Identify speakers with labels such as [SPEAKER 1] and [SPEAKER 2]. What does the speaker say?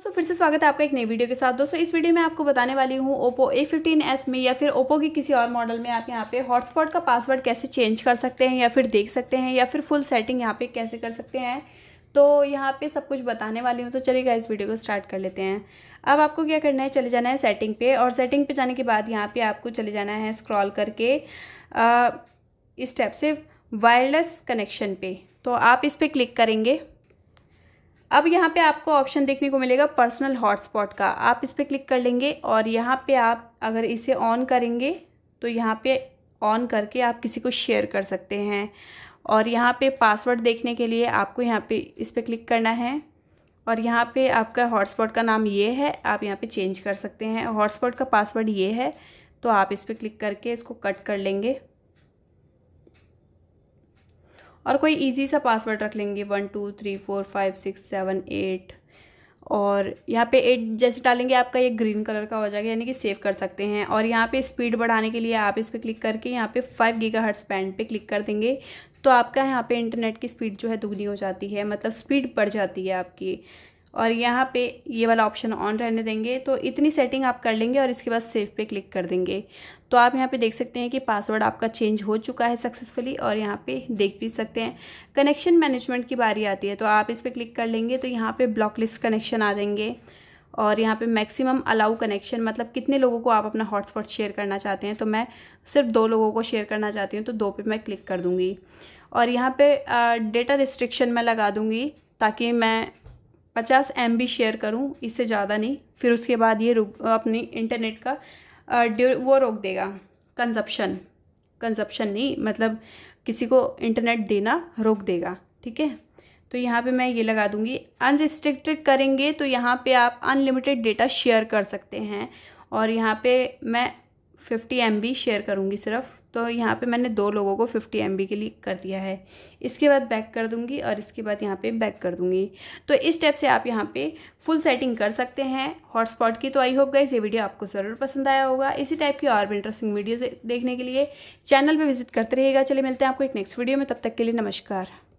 [SPEAKER 1] दोस्तों फिर से स्वागत है आपका एक नई वीडियो के साथ दोस्तों इस वीडियो में आपको बताने वाली हूँ ओप्पो A15s में या फिर ओप्पो के किसी और मॉडल में आप यहाँ पे हॉटस्पॉट का पासवर्ड कैसे चेंज कर सकते हैं या फिर देख सकते हैं या फिर फुल सेटिंग यहाँ पे कैसे कर सकते हैं तो यहाँ पे सब कुछ बताने वाली हूँ तो चलेगा इस वीडियो को स्टार्ट कर लेते हैं अब आपको क्या करना है चले जाना है सेटिंग पे और सेटिंग पे जाने के बाद यहाँ पे आपको चले जाना है स्क्रॉल करके इस टैप से वायरलेस कनेक्शन पे तो आप इस पर क्लिक करेंगे अब यहाँ पे आपको ऑप्शन देखने को मिलेगा पर्सनल हॉटस्पॉट का आप इस पर क्लिक कर लेंगे और यहाँ पे आप अगर इसे ऑन करेंगे तो यहाँ पे ऑन करके आप किसी को शेयर कर सकते हैं और यहाँ पे पासवर्ड देखने के लिए आपको यहाँ पे इस पर क्लिक करना है और यहाँ पे आपका हॉटस्पॉट का नाम ये है आप यहाँ पर चेंज कर सकते हैं हॉटस्पॉट का पासवर्ड ये है तो आप इस पर क्लिक करके इसको कट कर लेंगे और कोई इजी सा पासवर्ड रख लेंगे one two three four five six seven eight और यहाँ पे एट जैसे डालेंगे आपका ये ग्रीन कलर का हो जाएगा यानी कि सेव कर सकते हैं और यहाँ पे स्पीड बढ़ाने के लिए आप इस पर क्लिक करके यहाँ पे फाइव गीगा हर्ट्स बैंड पर क्लिक कर देंगे तो आपका यहाँ पे इंटरनेट की स्पीड जो है दुगनी हो जाती है मतलब स्पीड बढ़ जाती है आपकी और यहाँ पे ये वाला ऑप्शन ऑन रहने देंगे तो इतनी सेटिंग आप कर लेंगे और इसके बाद सेव पे क्लिक कर देंगे तो आप यहाँ पे देख सकते हैं कि पासवर्ड आपका चेंज हो चुका है सक्सेसफुली और यहाँ पे देख भी सकते हैं कनेक्शन मैनेजमेंट की बारी आती है तो आप इस पर क्लिक कर लेंगे तो यहाँ पर ब्लॉक लिस्ट कनेक्शन आ जाएंगे और यहाँ पे मैक्सिमम अलाउ कनेक्शन मतलब कितने लोगों को आप अपना हॉटस्पॉट शेयर करना चाहते हैं तो मैं सिर्फ दो लोगों को शेयर करना चाहती हूँ तो दो पे मैं क्लिक कर दूँगी और यहाँ पे डेटा रिस्ट्रिक्शन मैं लगा दूँगी ताकि मैं पचास एम बी शेयर करूँ इससे ज़्यादा नहीं फिर उसके बाद ये रुक अपनी इंटरनेट का ड्यू वो रोक देगा कंजप्शन कंजप्शन नहीं मतलब किसी को इंटरनेट देना रोक देगा ठीक है तो यहाँ पे मैं ये लगा दूँगी अनरिस्ट्रिक्टेड करेंगे तो यहाँ पे आप अनलिमिटेड डेटा शेयर कर सकते हैं और यहाँ पे मैं फिफ्टी एम शेयर करूँगी सिर्फ तो यहाँ पे मैंने दो लोगों को 50 एम के लिए कर दिया है इसके बाद बैक कर दूँगी और इसके बाद यहाँ पे बैक कर दूँगी तो इस स्टेप से आप यहाँ पे फुल सेटिंग कर सकते हैं हॉटस्पॉट की तो आई होप गाइज ये वीडियो आपको ज़रूर पसंद आया होगा इसी टाइप की और भी इंटरेस्टिंग वीडियो देखने के लिए चैनल पर विजिट करते रहिएगा चले मिलते हैं आपको एक नेक्स्ट वीडियो में तब तक के लिए नमस्कार